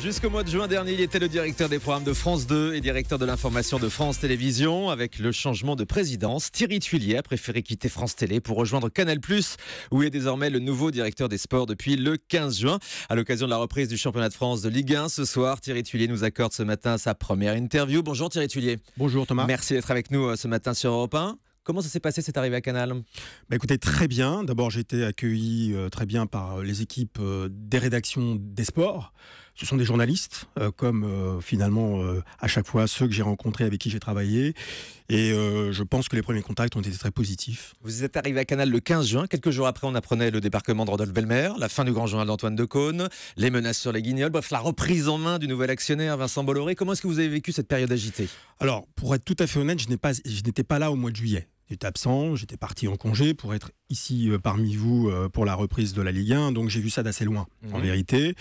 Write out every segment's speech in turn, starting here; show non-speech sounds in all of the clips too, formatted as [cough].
Jusqu'au mois de juin dernier, il était le directeur des programmes de France 2 et directeur de l'information de France Télévisions. Avec le changement de présidence, Thierry Tuillier a préféré quitter France Télé pour rejoindre Canal+, où il est désormais le nouveau directeur des sports depuis le 15 juin. À l'occasion de la reprise du championnat de France de Ligue 1 ce soir, Thierry Tuillier nous accorde ce matin sa première interview. Bonjour Thierry Tuillier. Bonjour Thomas. Merci d'être avec nous euh, ce matin sur Europe 1. Comment ça s'est passé cette arrivée à Canal bah, Écoutez, très bien. D'abord, j'ai été accueilli euh, très bien par euh, les équipes des rédactions des sports. Ce sont des journalistes, euh, comme euh, finalement euh, à chaque fois ceux que j'ai rencontrés, avec qui j'ai travaillé. Et je pense que les premiers contacts ont été très positifs. Vous êtes arrivé à Canal le 15 juin. Quelques jours après, on apprenait le débarquement de Rodolphe Belmer, la fin du grand journal d'Antoine de Decaune, les menaces sur les guignols, bref, la reprise en main du nouvel actionnaire Vincent Bolloré. Comment est-ce que vous avez vécu cette période agitée Alors, pour être tout à fait honnête, je n'étais pas, pas là au mois de juillet. J'étais absent, j'étais parti en congé pour être ici euh, parmi vous euh, pour la reprise de la Ligue 1, donc j'ai vu ça d'assez loin, en vérité.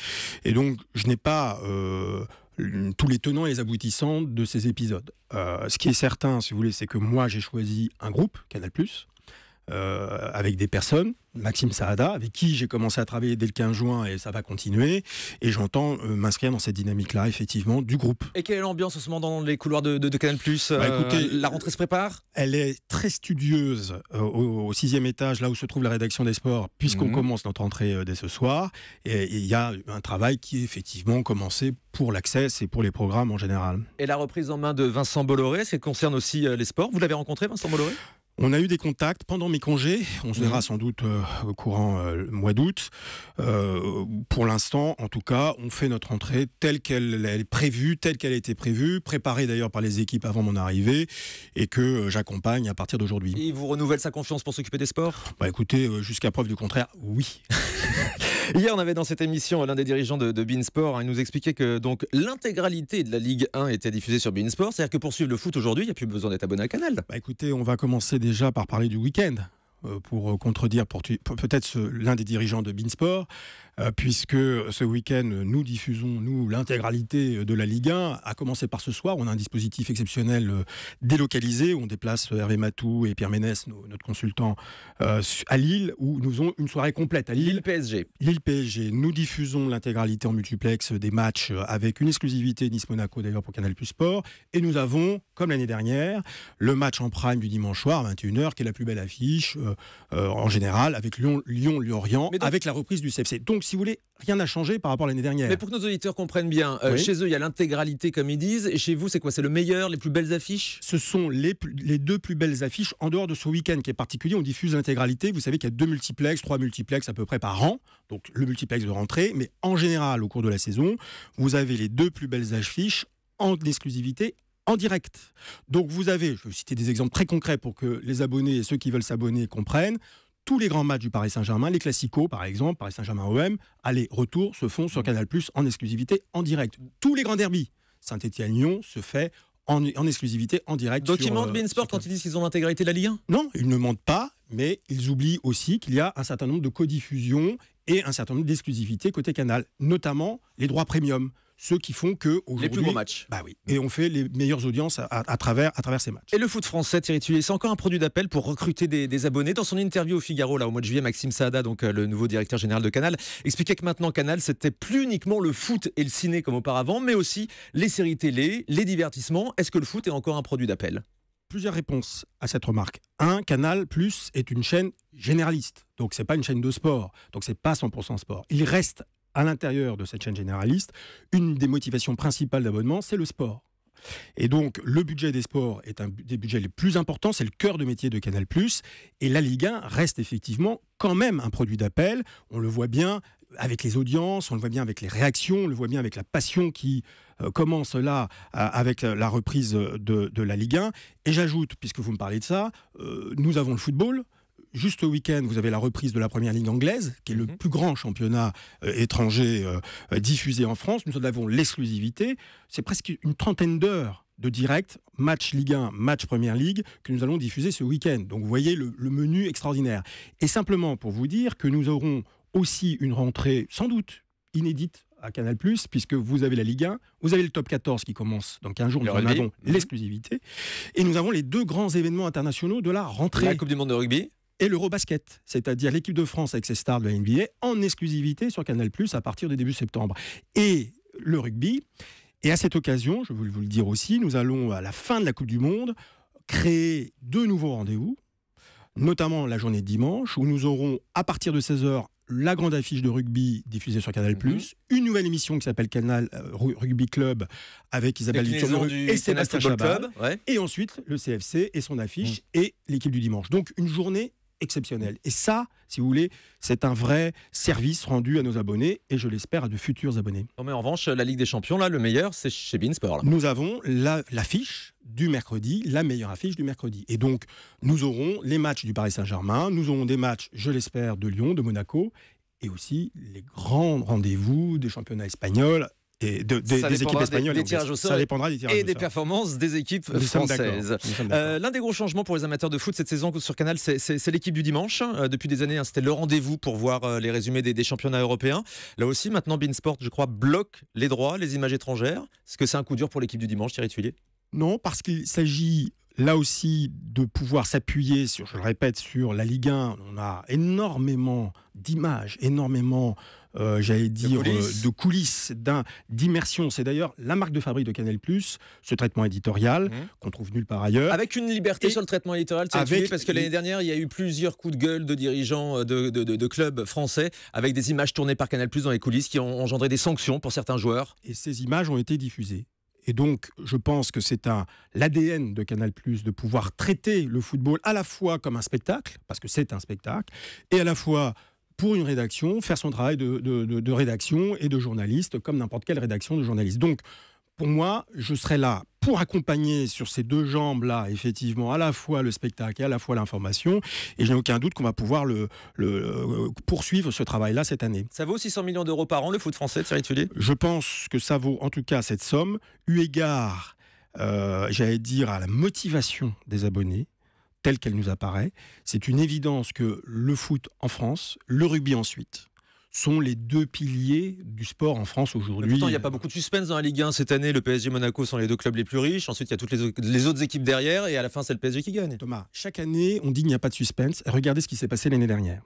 Et donc, je n'ai pas euh, tous les tenants et les aboutissants de ces épisodes. ce qui est certain, si vous voulez, c'est que moi, j'ai choisi un groupe, Canal+, euh, avec des personnes, Maxime Saada, avec qui j'ai commencé à travailler dès le 15 juin et ça va continuer. Et j'entends euh, m'inscrire dans cette dynamique-là, effectivement, du groupe. Et quelle est l'ambiance en ce moment dans les couloirs de, Canal Plus euh, bah, La rentrée se prépare Elle est très studieuse au, sixième étage, là où se trouve la rédaction des sports, puisqu'on mhm. commence notre rentrée dès ce soir. Et il y a un travail qui est effectivement commencé pour l'accès et pour les programmes en général. Et la reprise en main de Vincent Bolloré, ça concerne aussi les sports. Vous l'avez rencontré, Vincent Bolloré on a eu des contacts pendant mes congés. On se verra mhm. sans doute euh, au courant euh, mois d'août. Euh, pour l'instant, en tout cas, on fait notre entrée telle qu'elle est prévue, telle qu'elle a été prévue, préparée d'ailleurs par les équipes avant mon arrivée et que j'accompagne à partir d'aujourd'hui. Il vous renouvelle sa confiance pour s'occuper des sports Bah écoutez, jusqu'à preuve du contraire, oui. [laughs] Hier, on avait dans cette émission l'un des dirigeants de, Beansport. Hein, il nous expliquait que donc l'intégralité de la Ligue 1 était diffusée sur Beansport. C'est-à-dire que pour suivre le foot aujourd'hui, il n'y a plus besoin d'être abonné à Canal. Bah, écoutez, on va commencer déjà par parler du week-end. Euh, pour euh, contredire peut-être l'un des dirigeants de Beansport, euh, puisque ce week-end, nous diffusons, nous, l'intégralité de la Ligue 1, à commencer par ce soir. On a un dispositif exceptionnel délocalisé. On déplace Hervé Matou et Pierre Ménès, notre consultant, à Lille, où nous avons une soirée complète à Lille. PSG. Lille PSG. Nous diffusons l'intégralité en multiplex des matchs avec une exclusivité Nice-Monaco, d'ailleurs, pour Canal Plus Sport. Et nous avons, comme l'année dernière, le match en prime du dimanche soir, 21h, qui est la plus belle affiche euh, euh, en général, avec Lyon, Lyon, orient avec la reprise du CFC. Donc, si vous voulez, rien n'a changé par rapport à l'année dernière. Mais pour que nos auditeurs comprennent bien, euh, chez eux, il y a l'intégralité, comme ils disent, et chez vous, c'est quoi C'est le meilleur, les plus belles affiches Ce sont les, les deux plus belles affiches en dehors de ce week-end qui est particulier. On diffuse l'intégralité. Vous savez qu'il y a deux multiplex, trois multiplex à peu près par an. Donc, le multiplex de rentrée. Mais en général, au cours de la saison, vous avez les deux plus belles affiches en exclusivité en direct. Donc vous avez, je vais citer des exemples très concrets pour que les abonnés et ceux qui veulent s'abonner comprennent, tous les grands matchs du Paris Saint-Germain, les classicaux par exemple, Paris Saint-Germain-OM, aller-retour se font sur Canal+, en exclusivité, en direct. Tous les grands derbys, Saint-Étienne-Lyon se fait en, exclusivité, en direct. Donc ils mentent euh, Sport quand ils disent qu'ils ont l'intégralité de la Ligue 1 Non, ils ne mentent pas, mais ils oublient aussi qu'il y a un certain nombre de codiffusions et un certain nombre d'exclusivités côté Canal, notamment les droits premium ceux qui font que les plus gros matchs. Bah oui. Et on fait les meilleures audiences à, travers à travers ces matchs. Et le foot français, Thierry Tulier, c'est encore un produit d'appel pour recruter des, abonnés. Dans son interview au Figaro là au mois de juillet, Maxime Saada, donc euh, le nouveau directeur général de Canal, expliquait que maintenant Canal c'était plus uniquement le foot et le ciné comme auparavant, mais aussi les séries télé, les divertissements. Est-ce que le foot est encore un produit d'appel Plusieurs réponses à cette remarque. Un, Canal Plus est une chaîne généraliste. Donc c'est pas une chaîne de sport. Donc c'est pas 100% sport. Il reste à l'intérieur de cette chaîne généraliste, une des motivations principales d'abonnement, c'est le sport. Et donc, le budget des sports est un des budgets les plus importants, c'est le cœur de métier de Canal+. Et la Ligue 1 reste effectivement quand même un produit d'appel. On le voit bien avec les audiences, on le voit bien avec les réactions, on le voit bien avec la passion qui euh, commence là euh, avec la reprise de, la Ligue 1. Et j'ajoute, puisque vous me parlez de ça, euh, nous avons le football juste au week-end, vous avez la reprise de la première ligue anglaise, qui est le mhm. plus grand championnat euh, étranger euh, euh, diffusé en France. Nous en avons l'exclusivité. C'est presque une trentaine d'heures de direct, match Ligue 1, match Première Ligue, que nous allons diffuser ce week-end. Donc vous voyez le, menu extraordinaire. Et simplement pour vous dire que nous aurons aussi une rentrée sans doute inédite à Canal+, puisque vous avez la Ligue 1, vous avez le Top 14 qui commence dans 15 jours, nous en avons mhm. l'exclusivité, et nous avons les deux grands événements internationaux de la rentrée. La Coupe du Monde de rugby et l'Eurobasket, c'est-à-dire l'équipe de France avec ses stars de la NBA en exclusivité sur Canal Plus à partir du début septembre. Et le rugby. Et à cette occasion, je voulais vous le dire aussi, nous allons à la fin de la Coupe du Monde créer deux nouveaux rendez-vous, notamment la journée de dimanche, où nous aurons à partir de 16h la grande affiche de rugby diffusée sur Canal+, Plus, mhm. une nouvelle émission qui s'appelle Canal euh, Rugby Club avec Isabelle Luxembourg et Sébastien Chabal, et ensuite le CFC et son affiche mhm. et l'équipe du dimanche. Donc une journée exceptionnel. Et ça, si vous voulez, c'est un vrai service rendu à nos abonnés et je l'espère à de futurs abonnés. Non mais en revanche, la Ligue des Champions, là, le meilleur, c'est chez Beansport. Nous avons l'affiche du mercredi, la meilleure affiche du mercredi. Et donc, nous aurons les matchs du Paris Saint-Germain, nous aurons des matchs, je l'espère, de Lyon, de Monaco et aussi les grands rendez-vous des championnats espagnols et des équipes espagnoles. des tirages au ça dépendra et des performances des équipes françaises. Euh, l'un des gros changements pour les amateurs de foot cette saison sur Canal, c'est l'équipe du dimanche. Euh, depuis des années, hein, c'était le rendez-vous pour voir euh, les résumés des, championnats européens. Là aussi, maintenant, Beansport, je crois, bloque les droits, les images étrangères. Est-ce que c'est un coup dur pour l'équipe du dimanche, Thierry Tuilier Non, parce qu'il s'agit là aussi de pouvoir s'appuyer sur, je le répète, sur la Ligue 1. On a énormément d'images, énormément euh, j'allais dire, euh, de coulisses, d'immersion. C'est d'ailleurs la marque de fabrique de Canal+, ce traitement éditorial mmh. qu'on trouve nulle part ailleurs. Avec une liberté sur le traitement éditorial, vrai parce que l'année dernière, il y a eu plusieurs coups de gueule de dirigeants euh, de, clubs français avec des images tournées par Canal+, dans les coulisses qui ont engendré des sanctions pour certains joueurs. Et ces images ont été diffusées. Et donc, je pense que c'est un l'ADN de Canal+ de pouvoir traiter le football à la fois comme un spectacle, parce que c'est un spectacle, et à la fois pour une rédaction, faire son travail de, rédaction et de journaliste, comme n'importe quelle rédaction de journaliste. Donc, pour moi, je serai là pour accompagner sur ces deux jambes-là, effectivement, à la fois le spectacle et à la fois l'information. Et je n'ai aucun doute qu'on va pouvoir le, euh, poursuivre ce travail-là cette année. Ça vaut 600 millions d'euros par an, le foot français, Thierry étudier Je pense que ça vaut en tout cas cette somme, eu égard, euh, j'allais dire, à la motivation des abonnés telle qu'elle nous apparaît, c'est une évidence que le foot en France, le rugby ensuite, sont les deux piliers du sport en France aujourd'hui. Pourtant, il n'y a pas beaucoup de suspense dans la Ligue 1 cette année. Le PSG Monaco sont les deux clubs les plus riches. Ensuite, il y a toutes les, les autres équipes derrière. Et à la fin, c'est le PSG qui gagne. Thomas, chaque année, on dit qu'il n'y a pas de suspense. Regardez ce qui s'est passé l'année dernière.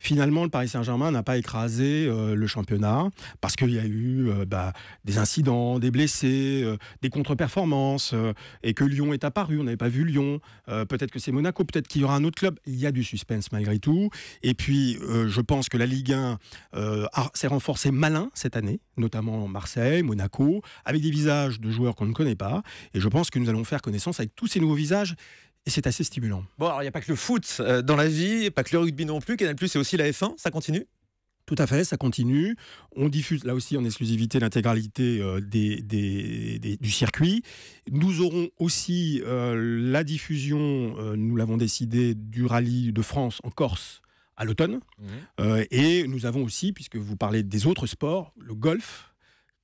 Finalement, le Paris Saint-Germain n'a pas écrasé euh, le championnat parce qu'il y a eu euh, bah, des incidents, des blessés, euh, des contre-performances et que Lyon est apparu. On n'avait pas vu Lyon. peut-être que c'est Monaco, peut-être qu'il y aura un autre club. Il y a du suspense malgré tout. Et puis, je pense que la Ligue 1 s'est renforcée malin cette année, notamment Marseille, Monaco, avec des visages de joueurs qu'on ne connaît pas. Et je pense que nous allons faire connaissance avec tous ces nouveaux visages et c'est assez stimulant. Bon, alors il n'y a pas que le foot euh, dans la vie, pas que le rugby non plus. Canal Plus, c'est aussi la F1, ça continue tout à fait, ça continue. On diffuse là aussi en exclusivité l'intégralité euh, du circuit. Nous aurons aussi euh, la diffusion, nous l'avons décidé, du rallye de France en Corse à l'automne. Mmh. et nous avons aussi, puisque vous parlez des autres sports, le golf,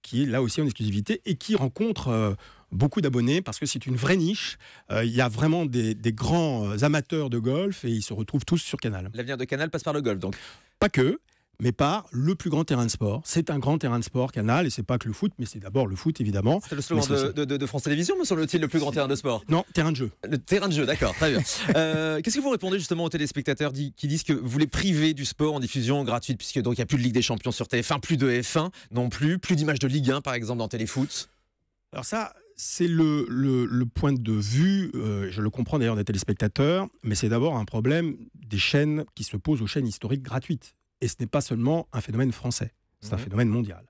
qui est là aussi en exclusivité et qui rencontre beaucoup d'abonnés parce que c'est une vraie niche. Euh, il y a vraiment des, grands euh, amateurs de golf et ils se retrouvent tous sur Canal. L'avenir de Canal passe par le golf donc Pas que mais par le plus grand terrain de sport. C'est un grand terrain de sport, Canal, et c'est pas que le foot, mais c'est d'abord le foot, évidemment. C'est le slogan de, France Télévisions, me semble-t-il, le plus grand terrain de sport Non, terrain de jeu. Le terrain de jeu, d'accord, très bien. [laughs] Euh, qu'est-ce que vous répondez justement aux téléspectateurs qui disent que vous les privez du sport en diffusion gratuite, puisque donc il n'y a plus de Ligue des Champions sur TF1, plus de F1 non plus, plus d'images de Ligue 1 par exemple dans Téléfoot alors ça, c'est le, point de vue, euh, je le comprends d'ailleurs des téléspectateurs, mais c'est d'abord un problème des chaînes qui se posent aux chaînes historiques gratuites. Et ce n'est pas seulement un phénomène français, c'est un mhm. phénomène mondial.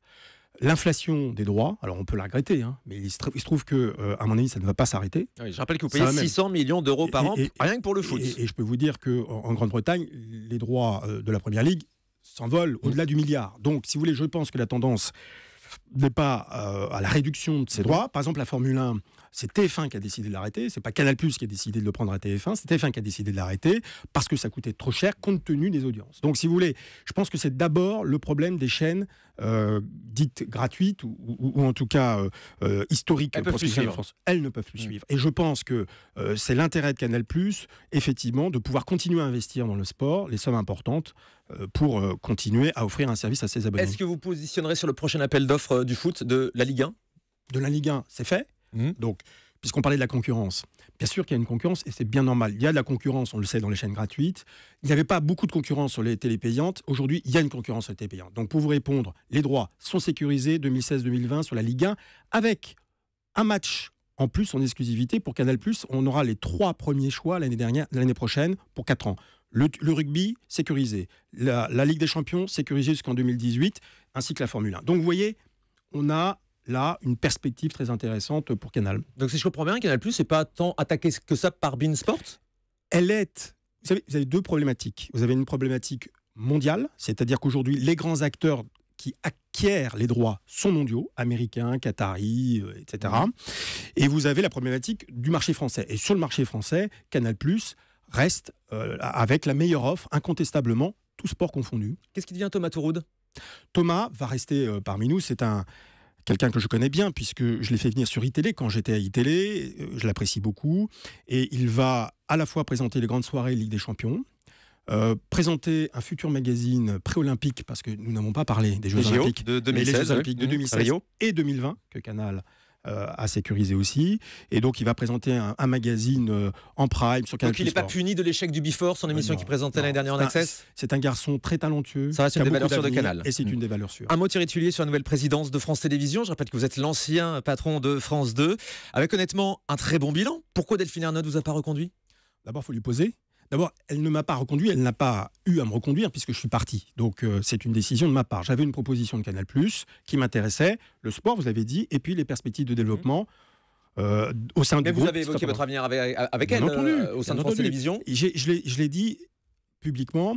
L'inflation des droits, alors on peut la regretter, hein, mais il se, trouve que, euh, à mon avis, ça ne va pas s'arrêter. Ah je rappelle que vous payez 600 millions d'euros par an, rien que pour le foot. Et, je peux vous dire qu'en en, Grande-Bretagne, les droits euh, de la Première Ligue s'envolent mhm. au-delà du milliard. Donc, si vous voulez, je pense que la tendance n'est pas euh, à la réduction de ses droits. Par exemple, la Formule 1 c'est TF1 qui a décidé de l'arrêter. C'est pas Canal plus qui a décidé de le prendre à TF1. C'est TF1 qui a décidé de l'arrêter parce que ça coûtait trop cher compte tenu des audiences. Donc, si vous voulez, je pense que c'est d'abord le problème des chaînes euh, dites gratuites ou, en tout cas euh, euh, historiques. Elles, en France, elles ne peuvent plus suivre. Et je pense que c'est l'intérêt de Canal plus effectivement, de pouvoir continuer à investir dans le sport les sommes importantes pour continuer à offrir un service à ses abonnés. Est-ce que vous positionnerez sur le prochain appel d'offres du foot de la Ligue 1 De la Ligue 1, c'est fait. Mhm. Donc, puisqu'on parlait de la concurrence, bien sûr qu'il y a une concurrence et c'est bien normal. Il y a de la concurrence, on le sait, dans les chaînes gratuites. Il n'y avait pas beaucoup de concurrence sur les télépayantes. Aujourd'hui, il y a une concurrence sur les télépayantes. Donc, pour vous répondre, les droits sont sécurisés 2016-2020 sur la Ligue 1 avec un match en plus en exclusivité pour Canal+. On aura les trois premiers choix l'année dernière, l'année prochaine pour quatre ans. Le, rugby sécurisé, la, Ligue des Champions sécurisée jusqu'en 2018, ainsi que la Formule 1. Donc, vous voyez, on a là une perspective très intéressante pour Canal. Donc si je comprends bien, Canal Plus n'est pas tant attaqué que ça par sport Elle est. Vous, savez, vous avez deux problématiques. Vous avez une problématique mondiale, c'est-à-dire qu'aujourd'hui, les grands acteurs qui acquièrent les droits sont mondiaux, américains, qataris, euh, etc. Et vous avez la problématique du marché français. Et sur le marché français, Canal Plus reste euh, avec la meilleure offre, incontestablement, tout sport confondu. Qu'est-ce qui devient Thomas Touroud Thomas va rester euh, parmi nous. C'est un, quelqu'un que je connais bien, puisque je l'ai fait venir sur iTélé quand j'étais à iTélé, euh, je l'apprécie beaucoup, et il va à la fois présenter les grandes soirées Ligue des Champions, euh, présenter un futur magazine pré-olympique parce que nous n'avons pas parlé des Jeux Olympiques, de Olympiques et 2020, que Canal euh, à sécuriser aussi. Et donc, il va présenter un, magazine euh, en prime sur Canal. Donc, il n'est pas puni de l'échec du Before, son euh, émission qu'il présentait l'année dernière en Access C'est un garçon très talentueux. Ça reste une des valeurs sûres de Canal. Et c'est mm. une des valeurs sûres. Un mot, Thierry sur la nouvelle présidence de France Télévisions. Je rappelle que vous êtes l'ancien patron de France 2, avec honnêtement un très bon bilan. Pourquoi Delphine Arnaud ne vous a pas reconduit D'abord, il faut lui poser. D'abord, elle ne m'a pas reconduit, elle n'a pas eu à me reconduire puisque je suis parti. Donc euh, c'est une décision de ma part. J'avais une proposition de Canal ⁇ qui m'intéressait, le sport, vous l'avez dit, et puis les perspectives de développement. Mhm. Euh, au sein Mais vous avez évoqué votre avenir avec, elle euh, au sein de France Télévisions. Je l'ai dit publiquement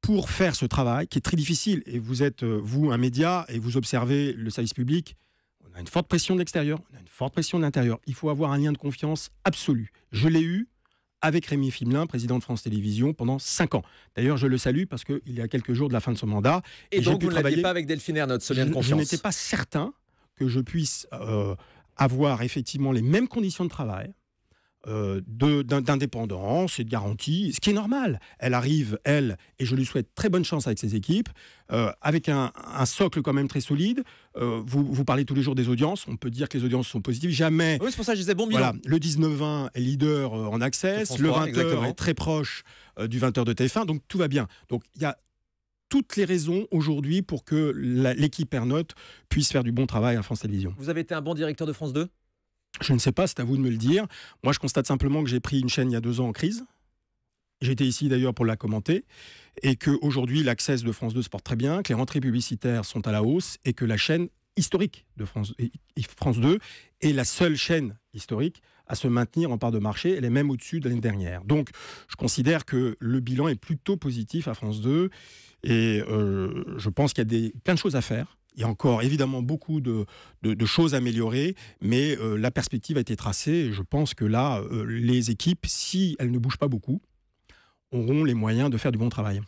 pour faire ce travail qui est très difficile. Et vous êtes, vous, un média, et vous observez le service public. On a une forte pression de l'extérieur, on a une forte pression de l'intérieur. Il faut avoir un lien de confiance absolu. Je l'ai eu, avec Rémi Fimelin, président de France Télévisions, pendant 5 ans. D'ailleurs, je le salue parce qu'il y a quelques jours de la fin de son mandat. Et, donc, vous ne travaillez pas avec Delphine notre ce de confiance Je n'étais pas certain que je puisse euh, avoir effectivement les mêmes conditions de travail, euh, d'indépendance et de garantie, ce qui est normal. Elle arrive, elle, et je lui souhaite très bonne chance avec ses équipes, euh, avec un, socle quand même très solide. Euh, vous, vous, parlez tous les jours des audiences, on peut dire que les audiences sont positives. Jamais. Oui, c'est pour ça que je disais bon le 19-20 est leader en access, le 20h est très proche du 20h de TF1, donc tout va bien. Donc il y a toutes les raisons aujourd'hui pour que l'équipe Ernotte puisse faire du bon travail à France Télévisions. Vous avez été un bon directeur de France 2 je ne sais pas, c'est à vous de me le dire. Moi, je constate simplement que j'ai pris une chaîne il y a deux ans en crise. J'étais ici d'ailleurs pour la commenter et qu'aujourd'hui l'accès de France 2 se porte très bien, que les rentrées publicitaires sont à la hausse et que la chaîne historique de France, France 2 est la seule chaîne historique à se maintenir en part de marché. Elle est même au-dessus de l'année dernière. Donc je considère que le bilan est plutôt positif à France 2 et euh, je pense qu'il y a des, plein de choses à faire il y a encore évidemment beaucoup de, choses à améliorer, mais euh, la perspective a été tracée. Et je pense que là, euh, les équipes, si elles ne bougent pas beaucoup, auront les moyens de faire du bon travail.